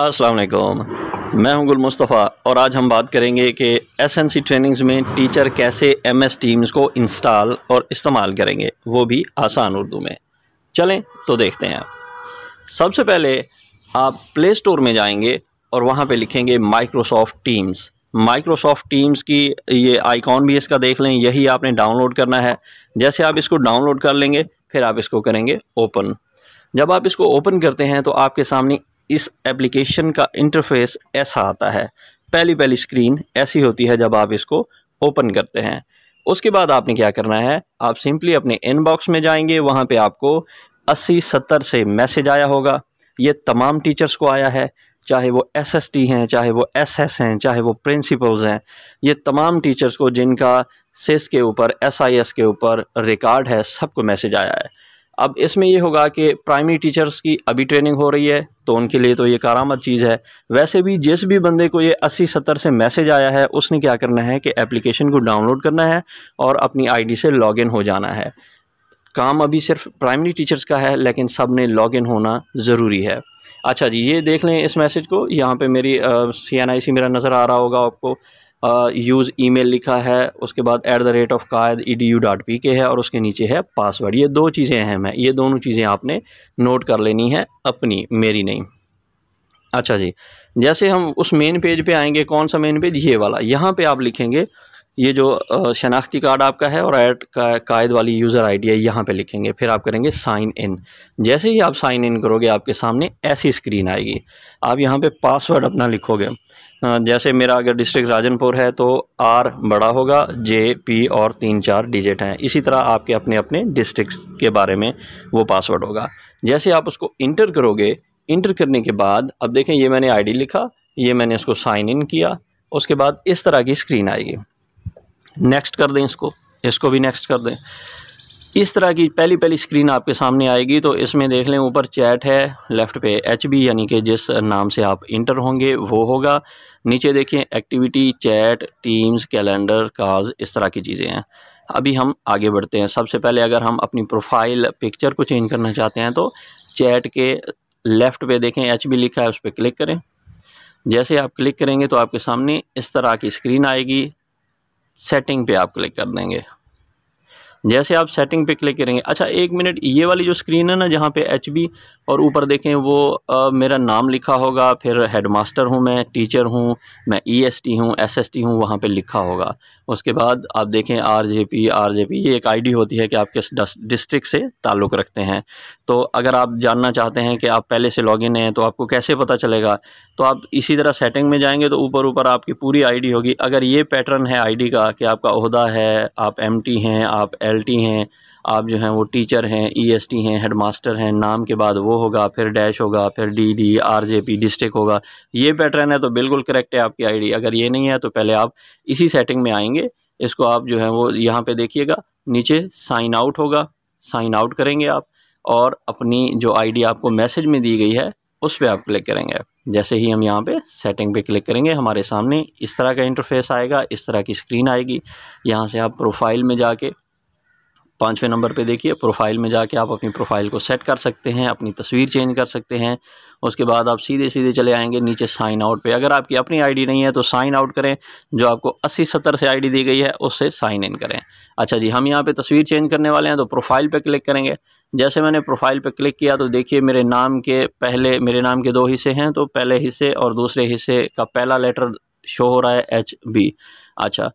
अस्सलाम वालेकुम मैं हूं गुल मुस्तफ़ा और आज हम बात करेंगे कि एसएनसी ट्रेनिंग्स में टीचर कैसे एमएस टीम्स को इंस्टॉल और इस्तेमाल करेंगे वो भी आसान उर्दू में चलें तो देखते हैं सबसे पहले आप प्ले स्टोर में जाएंगे और वहाँ पे लिखेंगे माइक्रोसॉफ्ट टीम्स माइक्रोसॉफ्ट टीम्स की ये आइकॉन भी इसका देख लें यही आपने डाउनलोड करना है जैसे आप इसको डाउनलोड कर लेंगे फिर आप इसको करेंगे ओपन जब आप इसको ओपन करते हैं तो आपके सामने इस एप्लीकेशन का इंटरफेस ऐसा आता है पहली पहली स्क्रीन ऐसी होती है जब आप इसको ओपन करते हैं उसके बाद आपने क्या करना है आप सिंपली अपने इनबॉक्स में जाएंगे वहाँ पे आपको 80 सत्तर से मैसेज आया होगा ये तमाम टीचर्स को आया है चाहे वो एसएसटी हैं चाहे वो एसएस हैं चाहे वो प्रिंसिपल्स हैं ये तमाम टीचर्स को जिनका सेस के ऊपर एसआईएस के ऊपर रिकॉर्ड है सबको मैसेज आया है अब इसमें ये होगा कि प्राइमरी टीचर्स की अभी ट्रेनिंग हो रही है तो उनके लिए तो ये कारामद चीज़ है वैसे भी जिस भी बंदे को ये अस्सी सत्तर से मैसेज आया है उसने क्या करना है कि एप्लीकेशन को डाउनलोड करना है और अपनी आईडी से लॉगिन हो जाना है काम अभी सिर्फ प्राइमरी टीचर्स का है लेकिन सब ने इन होना ज़रूरी है अच्छा जी ये देख लें इस मैसेज को यहाँ पे मेरी सी एन आई सी मेरा नज़र आ रहा होगा आपको यूज़ ईमेल लिखा है उसके बाद at the rate of Quaid E D U dot P K है और उसके नीचे है पासवर्ड ये दो चीज़ें अहम हैं ये दोनों चीज़ें आपने नोट कर लेनी है अपनी मेरी नहीं अच्छा जी जैसे हम उस मेन पेज पे आएंगे कौन सा मेन पेज ये वाला यहाँ पे आप लिखेंगे ये जो शनाख्ती कार्ड आपका है और ऐड का कायद वाली यूज़र आईडी है यहाँ पे लिखेंगे फिर आप करेंगे साइन इन जैसे ही आप साइन इन करोगे आपके सामने ऐसी स्क्रीन आएगी आप यहाँ पे पासवर्ड अपना लिखोगे जैसे मेरा अगर डिस्ट्रिक्ट राजनपुर है तो आर बड़ा होगा जे पी और तीन चार डिजिट हैं इसी तरह आपके अपने अपने डिस्ट्रिक्स के बारे में वो पासवर्ड होगा जैसे आप उसको इंटर करोगे इंटर करने के बाद अब देखें ये मैंने आईडी लिखा ये मैंने उसको साइन इन किया उसके बाद इस तरह की स्क्रीन आएगी नेक्स्ट कर दें इसको इसको भी नेक्स्ट कर दें इस तरह की पहली पहली स्क्रीन आपके सामने आएगी तो इसमें देख लें ऊपर चैट है लेफ़्ट पे एच बी यानी कि जिस नाम से आप इंटर होंगे वो होगा नीचे देखें activity chat teams calendar calls इस तरह की चीज़ें हैं अभी हम आगे बढ़ते हैं सबसे पहले अगर हम अपनी प्रोफाइल पिक्चर को चेंज करना चाहते हैं तो चैट के लेफ़्ट पे देखें एच बी लिखा है उस पर क्लिक करें जैसे आप क्लिक करेंगे तो आपके सामने इस तरह की स्क्रीन आएगी सेटिंग पे आप क्लिक कर देंगे जैसे आप सेटिंग पे क्लिक करेंगे अच्छा एक मिनट ये वाली जो स्क्रीन है ना जहाँ पे एच बी और ऊपर देखें वो आ, मेरा नाम लिखा होगा फिर हेड मास्टर हूँ मैं टीचर हूँ मैं ई एस टी हूँ एस एस टी हूँ वहाँ पर लिखा होगा उसके बाद आप देखें R J P R J P ये एक आईडी होती है कि आप किस डिस्ट्रिक्ट से ताल्लुक़ रखते हैं तो अगर आप जानना चाहते हैं कि आप पहले से लॉगिन हैं तो आपको कैसे पता चलेगा तो आप इसी तरह सेटिंग में जाएंगे तो ऊपर ऊपर आपकी पूरी आईडी होगी अगर ये पैटर्न है आईडी का कि आपका अहदा है आप एमटी हैं आप एलटी हैं आप जो हैं वो टीचर हैं ईएसटी e हैं हेडमास्टर हैं नाम के बाद वो होगा फिर डैश होगा फिर D D R J P district होगा ये पैटर्न है तो बिल्कुल करेक्ट है आपकी आईडी अगर ये नहीं है तो पहले आप इसी सेटिंग में आएंगे इसको आप जो है वो यहाँ पर देखिएगा नीचे साइन आउट होगा साइन आउट करेंगे आप और अपनी जो डी आपको मैसेज में दी गई है उस पर आप क्लिक करेंगे जैसे ही हम यहाँ पे सेटिंग पे क्लिक करेंगे हमारे सामने इस तरह का इंटरफेस आएगा इस तरह की स्क्रीन आएगी यहाँ से आप प्रोफाइल में जाके पाँचवें नंबर पे देखिए प्रोफाइल में जाके आप अपनी प्रोफाइल को सेट कर सकते हैं अपनी तस्वीर चेंज कर सकते हैं उसके बाद आप सीधे सीधे चले आएंगे नीचे साइन आउट पे अगर आपकी अपनी आईडी नहीं है तो साइन आउट करें जो आपको अस्सी सत्तर से आईडी दी गई है उससे साइन इन करें अच्छा जी हम यहाँ पर तस्वीर चेंज करने वाले हैं तो प्रोफाइल पर क्लिक करेंगे जैसे मैंने प्रोफाइल पर क्लिक किया तो देखिए मेरे नाम के पहले मेरे नाम के दो हिस्से हैं तो पहले हिस्से और दूसरे हिस्से का पहला लेटर शो हो रहा है एच बी अच्छा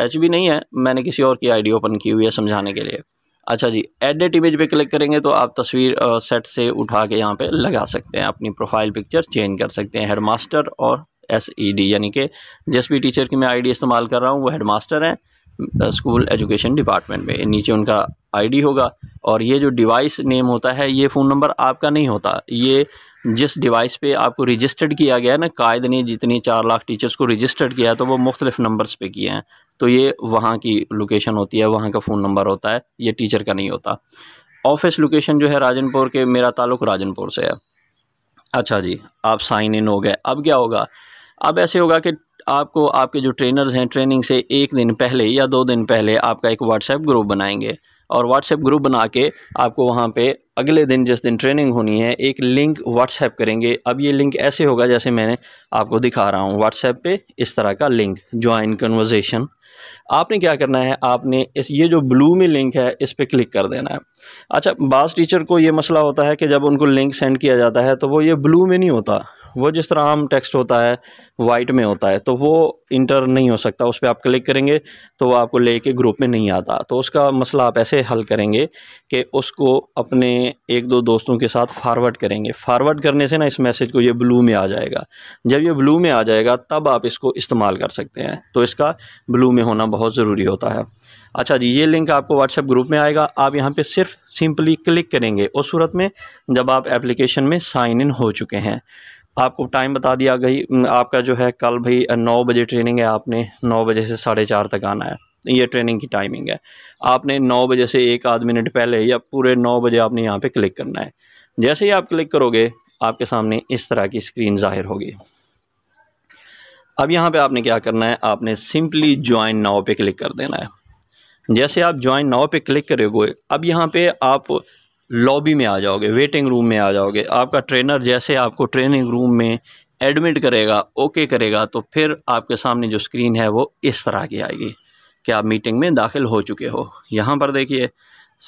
एच भी नहीं है मैंने किसी और की आईडी ओपन की हुई है समझाने के लिए अच्छा जी एडिट इमेज पे क्लिक करेंगे तो आप तस्वीर सेट से उठा के यहाँ पे लगा सकते हैं अपनी प्रोफाइल पिक्चर चेंज कर सकते हैं हेड मास्टर और एस ई डी यानी कि जिस भी टीचर की मैं डी इस्तेमाल कर रहा हूँ वो हेड मास्टर हैं स्कूल एजुकेशन डिपार्टमेंट में नीचे उनका आईडी होगा और ये जो डिवाइस नेम होता है ये फ़ोन नंबर आपका नहीं होता ये जिस डिवाइस पे आपको रजिस्टर्ड किया गया है ना कायद ने जितनी चार लाख टीचर्स को रजिस्टर्ड किया है तो वो मुख्तलिफ नंबर्स पे किए हैं तो ये वहाँ की लोकेशन होती है वहाँ का फ़ोन नंबर होता है ये टीचर का नहीं होता ऑफिस लोकेशन जो है राजनपुर के मेरा ताल्लुक राजनपुर से है अच्छा जी आप साइन इन हो गए अब क्या होगा अब ऐसे होगा कि आपको आपके जो ट्रेनर्स हैं ट्रेनिंग से एक दिन पहले या दो दिन पहले आपका एक व्हाट्सएप ग्रुप बनाएंगे और व्हाट्सएप ग्रुप बना के आपको वहाँ पे अगले दिन जिस दिन ट्रेनिंग होनी है एक लिंक व्हाट्सएप करेंगे अब ये लिंक ऐसे होगा जैसे मैंने आपको दिखा रहा हूँ व्हाट्सएप पे इस तरह का लिंक ज्वाइन कन्वर्जेशन आपने क्या करना है आपने इस ये जो ब्लू में लिंक है इस पर क्लिक कर देना है अच्छा बास टीचर को ये मसला होता है कि जब उनको लिंक सेंड किया जाता है तो वो ये ब्लू में नहीं होता वो जिस तरह आम टेक्स्ट होता है वाइट में होता है तो वो इंटर नहीं हो सकता उस पर आप क्लिक करेंगे तो वो आपको लेके ग्रुप में नहीं आता तो उसका मसला आप ऐसे हल करेंगे कि उसको अपने एक दो दोस्तों के साथ फारवर्ड करेंगे फारवर्ड करने से ना इस मैसेज को ये ब्लू में आ जाएगा जब ये ब्लू में आ जाएगा तब आप इसको इस्तेमाल कर सकते हैं तो इसका ब्लू में होना बहुत ज़रूरी होता है अच्छा जी ये लिंक आपको व्हाट्सएप ग्रुप में आएगा आप यहाँ पे सिर्फ सिंपली क्लिक करेंगे उस सूरत में जब आप एप्लीकेशन में साइन इन हो चुके हैं आपको टाइम बता दिया गई आपका जो है कल भाई नौ बजे ट्रेनिंग है आपने नौ बजे से साढ़े चार तक आना है ये ट्रेनिंग की टाइमिंग है आपने नौ बजे से एक आध मिनट पहले या पूरे नौ बजे आपने यहाँ पे क्लिक करना है जैसे ही आप क्लिक करोगे आपके सामने इस तरह की स्क्रीन ज़ाहिर होगी अब यहाँ पे आपने क्या करना है आपने सिंपली ज्वाइन नाव पे क्लिक कर देना है जैसे आप ज्वाइन नाव पे क्लिक करोगे अब यहाँ पे आप लॉबी में आ जाओगे वेटिंग रूम में आ जाओगे आपका ट्रेनर जैसे आपको ट्रेनिंग रूम में एडमिट करेगा ओके करेगा तो फिर आपके सामने जो स्क्रीन है वो इस तरह की आएगी कि आप मीटिंग में दाखिल हो चुके हो यहाँ पर देखिए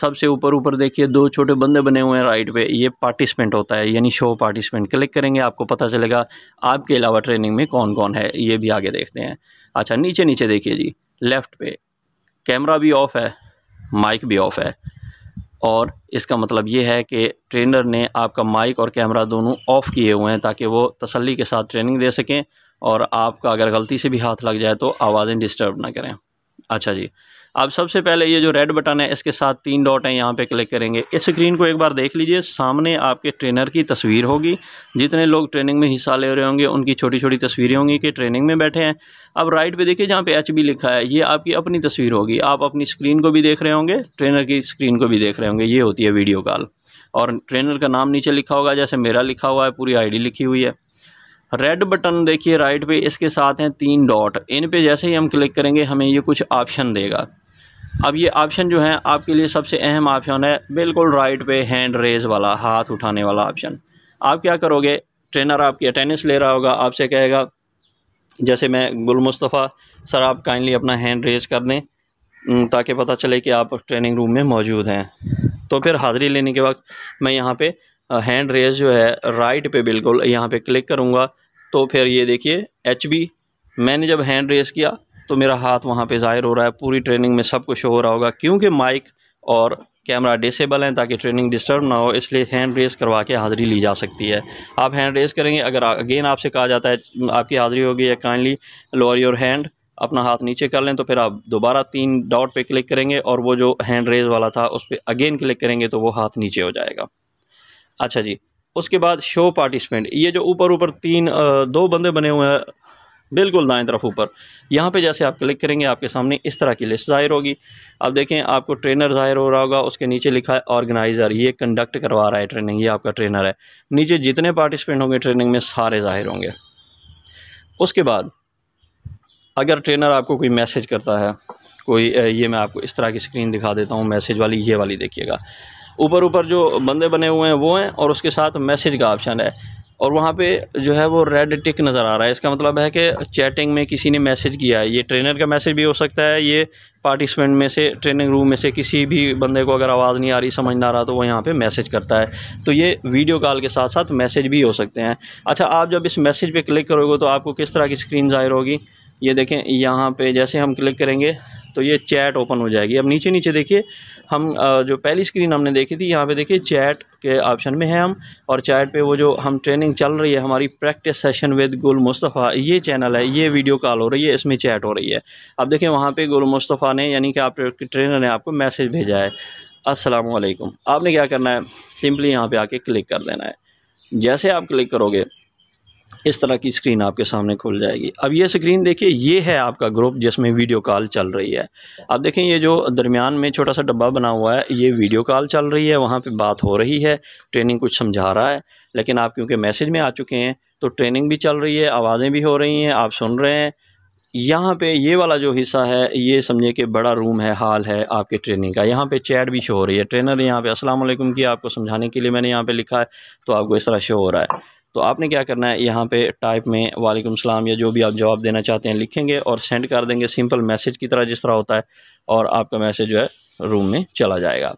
सबसे ऊपर ऊपर देखिए दो छोटे बंदे बने हुए हैं राइट पे ये पार्टिसिपेंट होता है यानी शो पार्टिसिपेंट क्लिक करेंगे आपको पता चलेगा आपके अलावा ट्रेनिंग में कौन कौन है ये भी आगे देखते हैं अच्छा नीचे नीचे देखिए जी लेफ़्ट पे कैमरा भी ऑफ़ है माइक भी ऑफ़ है और इसका मतलब ये है कि ट्रेनर ने आपका माइक और कैमरा दोनों ऑफ़ किए हुए हैं ताकि वो तसल्ली के साथ ट्रेनिंग दे सकें और आपका अगर गलती से भी हाथ लग जाए तो आवाज़ें डिस्टर्ब ना करें अच्छा जी अब सबसे पहले ये जो रेड बटन है इसके साथ तीन डॉट हैं यहाँ पे क्लिक करेंगे इस स्क्रीन को एक बार देख लीजिए सामने आपके ट्रेनर की तस्वीर होगी जितने लोग ट्रेनिंग में हिस्सा ले रहे होंगे उनकी छोटी छोटी तस्वीरें होंगी कि ट्रेनिंग में बैठे हैं अब राइट पे देखिए जहाँ पे एच बी लिखा है ये आपकी अपनी तस्वीर होगी आप अपनी स्क्रीन को भी देख रहे होंगे ट्रेनर की स्क्रीन को भी देख रहे होंगे ये होती है वीडियो कॉल और ट्रेनर का नाम नीचे लिखा होगा जैसे मेरा लिखा हुआ है पूरी आई लिखी हुई है रेड बटन देखिए राइट पे इसके साथ हैं तीन डॉट इन पे जैसे ही हम क्लिक करेंगे हमें ये कुछ ऑप्शन देगा अब ये ऑप्शन जो है आपके लिए सबसे अहम ऑप्शन है बिल्कुल राइट पे हैंड रेज वाला हाथ उठाने वाला ऑप्शन आप क्या करोगे ट्रेनर आपकी अटेंडेंस ले रहा होगा आपसे कहेगा जैसे मैं गुल मुस्तफ़ा सर आप काइंडली अपना हैंड रेज कर दें ताकि पता चले कि आप ट्रेनिंग रूम में मौजूद हैं तो फिर हाज़िरी लेने के वक्त मैं यहाँ पे हैंड रेज जो है राइट पे बिल्कुल यहाँ पे क्लिक करूँगा तो फिर ये देखिए एच बी मैंने जब हैंड रेज किया तो मेरा हाथ वहाँ पे ज़ाहिर हो रहा है पूरी ट्रेनिंग में सब कुछ हो रहा होगा क्योंकि माइक और कैमरा डिसेबल हैं ताकि ट्रेनिंग डिस्टर्ब ना हो इसलिए हैंड रेस करवा के हाज़िरी ली जा सकती है आप हैंड रेस करेंगे अगर अगेन आपसे कहा जाता है आपकी हाज़िरी होगी या काइंडली लोअर योर हैंड अपना हाथ नीचे कर लें तो फिर आप दोबारा तीन डॉट पे क्लिक करेंगे और वो जो हैंड रेज वाला था उस पर अगेन क्लिक करेंगे तो वो हाथ नीचे हो जाएगा अच्छा जी उसके बाद शो पार्टिसिपेंट ये जो ऊपर ऊपर तीन दो बंदे बने हुए हैं बिल्कुल दाएं तरफ ऊपर यहाँ पे जैसे आप क्लिक करेंगे आपके सामने इस तरह की लिस्ट ज़ाहिर होगी अब देखें आपको ट्रेनर ज़ाहिर हो रहा होगा उसके नीचे लिखा है ऑर्गेनाइज़र ये कंडक्ट करवा रहा है ट्रेनिंग ये आपका ट्रेनर है नीचे जितने पार्टिसिपेंट होंगे ट्रेनिंग में सारे ज़ाहिर होंगे उसके बाद अगर ट्रेनर आपको कोई मैसेज करता है कोई ये मैं आपको इस तरह की स्क्रीन दिखा देता हूँ मैसेज वाली ये वाली देखिएगा ऊपर ऊपर जो बंदे बने हुए हैं वो हैं और उसके साथ मैसेज का ऑप्शन है और वहाँ पे जो है वो रेड टिक नज़र आ रहा है इसका मतलब है कि चैटिंग में किसी ने मैसेज किया है ये ट्रेनर का मैसेज भी हो सकता है ये पार्टिसिपेंट में से ट्रेनिंग रूम में से किसी भी बंदे को अगर आवाज़ नहीं आ रही समझ ना आ रहा तो वो यहाँ पे मैसेज करता है तो ये वीडियो कॉल के साथ साथ मैसेज भी हो सकते हैं अच्छा आप जब इस मैसेज पर क्लिक करोगे तो आपको किस तरह की स्क्रीन ज़ाहिर होगी ये देखें यहाँ पर जैसे हम क्लिक करेंगे तो ये चैट ओपन हो जाएगी अब नीचे नीचे देखिए हम जो पहली स्क्रीन हमने देखी थी यहाँ पे देखिए चैट के ऑप्शन में है हम और चैट पे वो जो हम ट्रेनिंग चल रही है हमारी प्रैक्टिस सेशन विद गुल मुस्तफ़ा ये चैनल है ये वीडियो कॉल हो रही है इसमें चैट हो रही है अब देखें वहाँ पे गुल मुस्तफ़ा ने यानी कि आप ट्रेनर ने आपको मैसेज भेजा है असलम आपने क्या करना है सिंपली यहाँ पर आके क्लिक कर देना है जैसे आप क्लिक करोगे इस तरह की स्क्रीन आपके सामने खुल जाएगी अब ये स्क्रीन देखिए ये है आपका ग्रुप जिसमें वीडियो कॉल चल रही है अब देखें ये जो दरमियान में छोटा सा डब्बा बना हुआ है ये वीडियो कॉल चल रही है वहाँ पे बात हो रही है ट्रेनिंग कुछ समझा रहा है लेकिन आप क्योंकि मैसेज में आ चुके हैं तो ट्रेनिंग भी चल रही है आवाज़ें भी हो रही हैं आप सुन रहे हैं यहाँ पे ये वाला जो हिस्सा है ये समझे कि बड़ा रूम है हाल है आपके ट्रेनिंग का यहाँ पे चैट भी शो हो रही है ट्रेनर यहाँ पे अस्सलाम वालेकुम की आपको समझाने के लिए मैंने यहाँ पे लिखा है तो आपको इस तरह शो हो रहा है तो आपने क्या करना है यहाँ पे टाइप में वालेकुम सलाम या जो भी आप जवाब देना चाहते हैं लिखेंगे और सेंड कर देंगे सिंपल मैसेज की तरह जिस तरह होता है और आपका मैसेज जो है रूम में चला जाएगा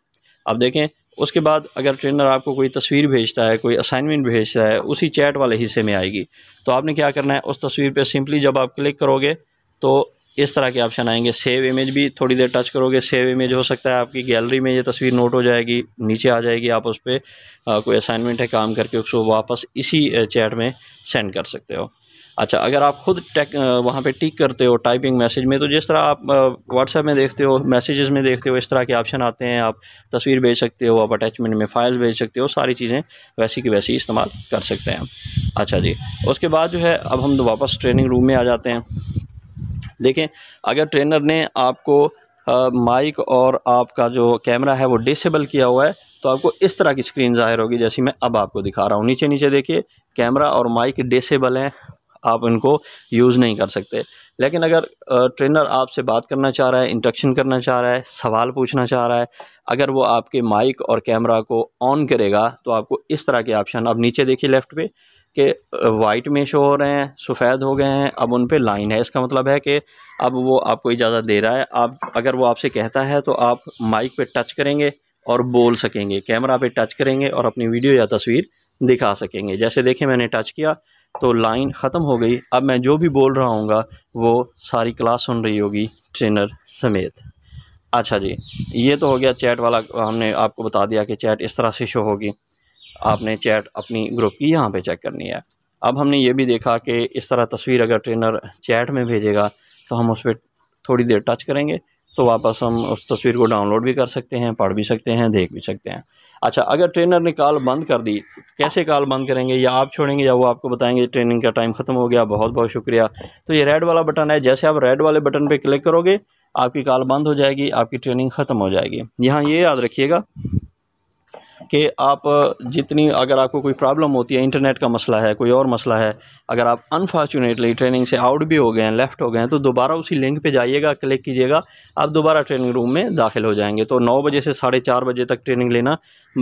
अब देखें उसके बाद अगर ट्रेनर आपको कोई तस्वीर भेजता है कोई असाइनमेंट भेजता है उसी चैट वाले हिस्से में आएगी तो आपने क्या करना है उस तस्वीर पर सिंपली जब आप क्लिक करोगे तो इस तरह के ऑप्शन आएंगे सेव इमेज भी थोड़ी देर टच करोगे सेव इमेज हो सकता है आपकी गैलरी में ये तस्वीर नोट हो जाएगी नीचे आ जाएगी आप उस पर कोई असाइनमेंट है काम करके उसको वापस इसी चैट में सेंड कर सकते हो अच्छा अगर आप खुद टेक वहाँ पे टिक करते हो टाइपिंग मैसेज में तो जिस तरह आप व्हाट्सएप में देखते हो मैसेजेस में देखते हो इस तरह के ऑप्शन आते हैं आप तस्वीर भेज सकते हो आप अटैचमेंट में फ़ाइल भेज सकते हो सारी चीज़ें वैसी की वैसी इस्तेमाल कर सकते हैं अच्छा जी उसके बाद जो है अब हम वापस ट्रेनिंग रूम में आ जाते हैं देखें अगर ट्रेनर ने आपको माइक और आपका जो कैमरा है वो डिसेबल किया हुआ है तो आपको इस तरह की स्क्रीन ज़ाहिर होगी जैसी मैं अब आपको दिखा रहा हूँ नीचे नीचे देखिए कैमरा और माइक डिसेबल हैं आप इनको यूज़ नहीं कर सकते लेकिन अगर ट्रेनर आपसे बात करना चाह रहा है इंट्रक्शन करना चाह रहा है सवाल पूछना चाह रहा है अगर वो आपके माइक और कैमरा को ऑन करेगा तो आपको इस तरह के ऑप्शन आप नीचे देखिए लेफ़्ट पे कि वाइट में शो हो रहे हैं सफ़ेद हो गए हैं अब उन पर लाइन है इसका मतलब है कि अब वो आपको इजाज़त दे रहा है आप अगर वो आपसे कहता है तो आप माइक पे टच करेंगे और बोल सकेंगे कैमरा पे टच करेंगे और अपनी वीडियो या तस्वीर दिखा सकेंगे जैसे देखें मैंने टच किया तो लाइन ख़त्म हो गई अब मैं जो भी बोल रहा हूँ वो सारी क्लास सुन रही होगी ट्रेनर समेत अच्छा जी ये तो हो गया चैट वाला हमने आपको बता दिया कि चैट इस तरह से शो होगी आपने चैट अपनी ग्रुप की यहाँ पे चेक करनी है अब हमने ये भी देखा कि इस तरह तस्वीर अगर ट्रेनर चैट में भेजेगा तो हम उस पर थोड़ी देर टच करेंगे तो वापस हम उस तस्वीर को डाउनलोड भी कर सकते हैं पढ़ भी सकते हैं देख भी सकते हैं अच्छा अगर ट्रेनर ने कॉल बंद कर दी कैसे कॉल बंद करेंगे या आप छोड़ेंगे या वो आपको बताएंगे ट्रेनिंग का टाइम ख़त्म हो गया बहुत बहुत शुक्रिया तो ये रेड वाला बटन है जैसे आप रेड वाले बटन पर क्लिक करोगे आपकी कॉल बंद हो जाएगी आपकी ट्रेनिंग ख़त्म हो जाएगी यहाँ ये याद रखिएगा कि आप जितनी अगर आपको कोई प्रॉब्लम होती है इंटरनेट का मसला है कोई और मसला है अगर आप अनफॉर्चुनेटली ट्रेनिंग से आउट भी हो गए हैं लेफ़्ट हो गए हैं तो दोबारा उसी लिंक पे जाइएगा क्लिक कीजिएगा आप दोबारा ट्रेनिंग रूम में दाखिल हो जाएंगे तो नौ बजे से साढ़े चार बजे तक ट्रेनिंग लेना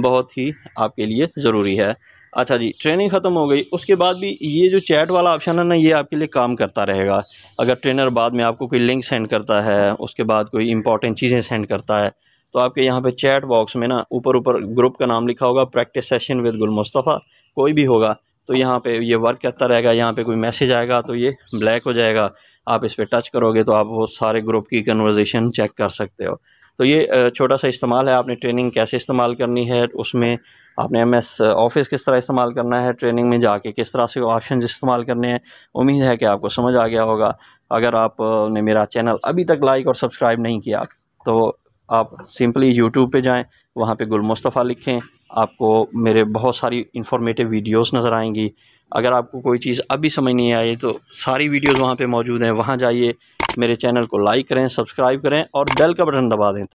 बहुत ही आपके लिए ज़रूरी है अच्छा जी ट्रेनिंग ख़त्म हो गई उसके बाद भी ये जो चैट वाला ऑप्शन है ना ये आपके लिए काम करता रहेगा अगर ट्रेनर बाद में आपको कोई लिंक सेंड करता है उसके बाद कोई इंपॉर्टेंट चीज़ें सेंड करता है तो आपके यहाँ पे चैट बॉक्स में ना ऊपर ऊपर ग्रुप का नाम लिखा होगा प्रैक्टिस सेशन विद गुल मुस्तफ़ा कोई भी होगा तो यहाँ पे ये वर्क करता रहेगा यहाँ पे कोई मैसेज आएगा तो ये ब्लैक हो जाएगा आप इस पर टच करोगे तो आप वो सारे ग्रुप की कन्वर्जेशन चेक कर सकते हो तो ये छोटा सा इस्तेमाल है आपने ट्रेनिंग कैसे इस्तेमाल करनी है उसमें आपने एम एस ऑफिस किस तरह इस्तेमाल करना है ट्रेनिंग में जाके किस तरह से ऑप्शन इस्तेमाल करने हैं उम्मीद है कि आपको समझ आ गया होगा अगर आपने मेरा चैनल अभी तक लाइक और सब्सक्राइब नहीं किया तो आप सिंपली यूट्यूब पे जाएं वहाँ पे गुल मुस्तफ़ा लिखें आपको मेरे बहुत सारी इन्फॉर्मेटिव वीडियोस नज़र आएंगी अगर आपको कोई चीज़ अभी समझ नहीं आई तो सारी वीडियोस वहाँ पे मौजूद हैं वहाँ जाइए मेरे चैनल को लाइक करें सब्सक्राइब करें और बेल का बटन दबा दें